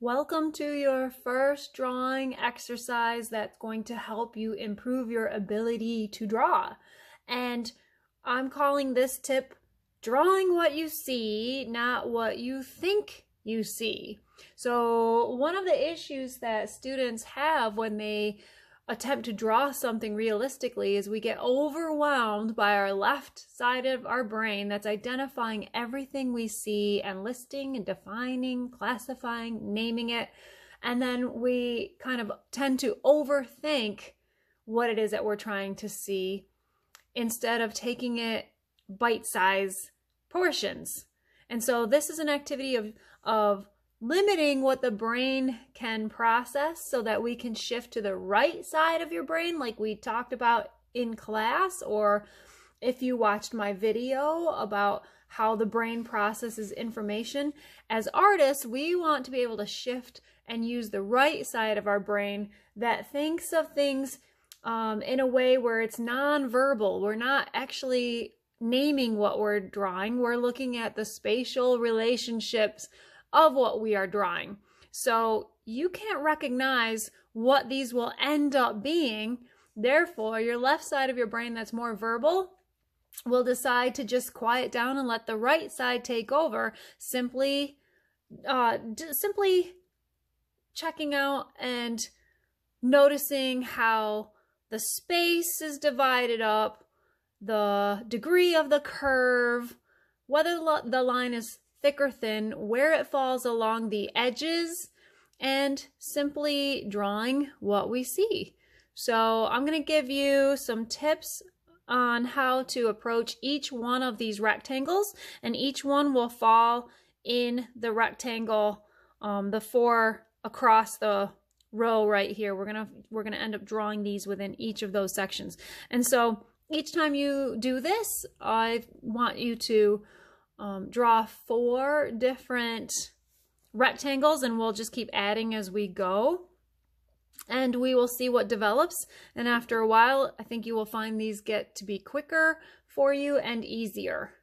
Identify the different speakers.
Speaker 1: Welcome to your first drawing exercise that's going to help you improve your ability to draw. And I'm calling this tip drawing what you see, not what you think you see. So, one of the issues that students have when they attempt to draw something realistically is we get overwhelmed by our left side of our brain that's identifying everything we see and listing and defining, classifying, naming it. And then we kind of tend to overthink what it is that we're trying to see instead of taking it bite size portions. And so this is an activity of, of limiting what the brain can process so that we can shift to the right side of your brain, like we talked about in class, or if you watched my video about how the brain processes information. As artists, we want to be able to shift and use the right side of our brain that thinks of things um, in a way where it's nonverbal. We're not actually naming what we're drawing, we're looking at the spatial relationships of what we are drawing. So you can't recognize what these will end up being. Therefore, your left side of your brain that's more verbal will decide to just quiet down and let the right side take over, simply uh, simply checking out and noticing how the space is divided up, the degree of the curve, whether the line is thick or thin, where it falls along the edges, and simply drawing what we see. So I'm going to give you some tips on how to approach each one of these rectangles and each one will fall in the rectangle, um, the four across the row right here. We're going to we're going to end up drawing these within each of those sections. And so each time you do this, I want you to um, draw four different rectangles and we'll just keep adding as we go and we will see what develops and after a while I think you will find these get to be quicker for you and easier.